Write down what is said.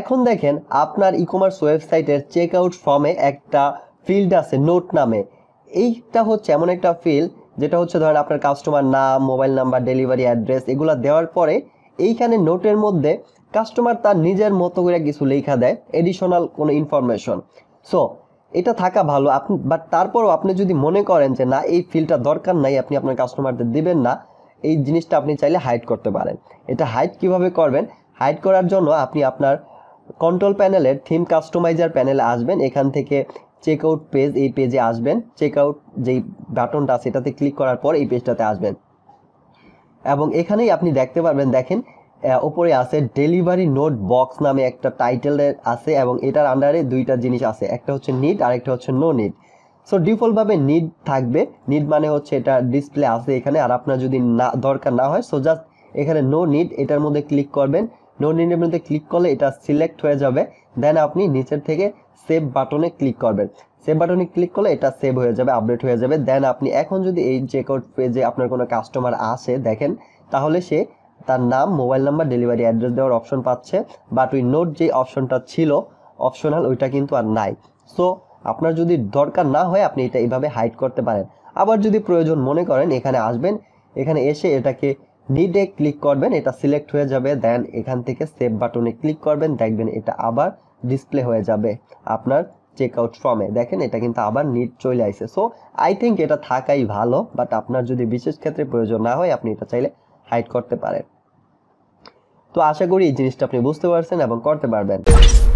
এখন দেখেন আপনার ই কমার্স ওয়েবসাইটের চেক আউট ফর্মে একটা ফিল্ড আছে নোট নামে এইটা হচ্ছে এমন একটা ফিল্ড যেটা হচ্ছে ধরেন আপনার কাস্টমার নাম মোবাইল নাম্বার ডেলিভারি অ্যাড্রেস এগুলো দেওয়ার পরে এইখানে নোটের মধ্যে কাস্টমার তার নিজের মতো করে কিছু লেখা দেয় এডিশনাল কোনো ইনফরমেশন সো এটা থাকা ভালো আপনি বাট তারপরও আপনি যদি মনে করেন যে না এই ফিল্ডটা দরকার নাই আপনি আপনার কাস্টমারদের দিবেন না এই জিনিসটা আপনি চাইলে হাইড করতে পারেন এটা হাইড কিভাবে করবেন হাইড করার জন্য আপনি আপনার কন্ট্রোল প্যানেলের থিম কাস্টমাইজার প্যানেলে আসবেন এখান থেকে চেক আউট পেজ এই পেজে আসবেন চেক আউট যেই বাটনটা সেটাতে ক্লিক করার পর এই পেজটাতে আসবেন এবং এখানেই আপনি দেখতে পারবেন দেখেন ওপরে আছে ডেলিভারি নোট বক্স নামে একটা টাইটেলের আছে এবং এটার আন্ডারে দুইটা জিনিস আছে একটা হচ্ছে নিট আর একটা হচ্ছে নো নিট সো ডিফল্টভাবে নিট থাকবে নিট মানে হচ্ছে এটা ডিসপ্লে আছে এখানে আর আপনার যদি না দরকার না হয় সো জাস্ট এখানে নো নিড এটার মধ্যে ক্লিক করবেন নোট ইনেবলতে ক্লিক করলে এটা সিলেক্ট হয়ে যাবে দেন আপনি নিচের থেকে সেভ বাটনে ক্লিক করবেন সেভ বাটনে ক্লিক করলে এটা সেভ হয়ে যাবে আপডেট হয়ে যাবে দেন আপনি এখন যদি এই চেকআউট পেজে আপনার কোনো কাস্টমার আসে দেখেন তাহলে সে তার নাম মোবাইল নাম্বার ডেলিভারি অ্যাড্রেস দেওয়ার অপশন পাচ্ছে বাট ওই নোট যে অপশনটা ছিল অপশনাল ওইটা কিন্তু আর নাই সো আপনার যদি দরকার না হয় আপনি এটা এইভাবে হাইড করতে পারেন আবার যদি প্রয়োজন মনে করেন এখানে আসবেন এখানে এসে এটাকে নিডে ক্লিক করবেন এটা সিলেক্ট হয়ে যাবে দেন এখান থেকে সেভ বাটনে ক্লিক করবেন দেখবেন এটা আবার ডিসপ্লে হয়ে যাবে আপনার চেক আউট ফর্মে দেখেন এটা কিন্তু আবার নিট চলে আসে সো আই থিঙ্ক এটা থাকাই ভালো বাট আপনার যদি বিশেষ ক্ষেত্রে প্রয়োজন না হয় আপনি এটা চাইলে হাইড করতে পারেন তো আশা করি এই জিনিসটা আপনি বুঝতে পারছেন এবং করতে পারবেন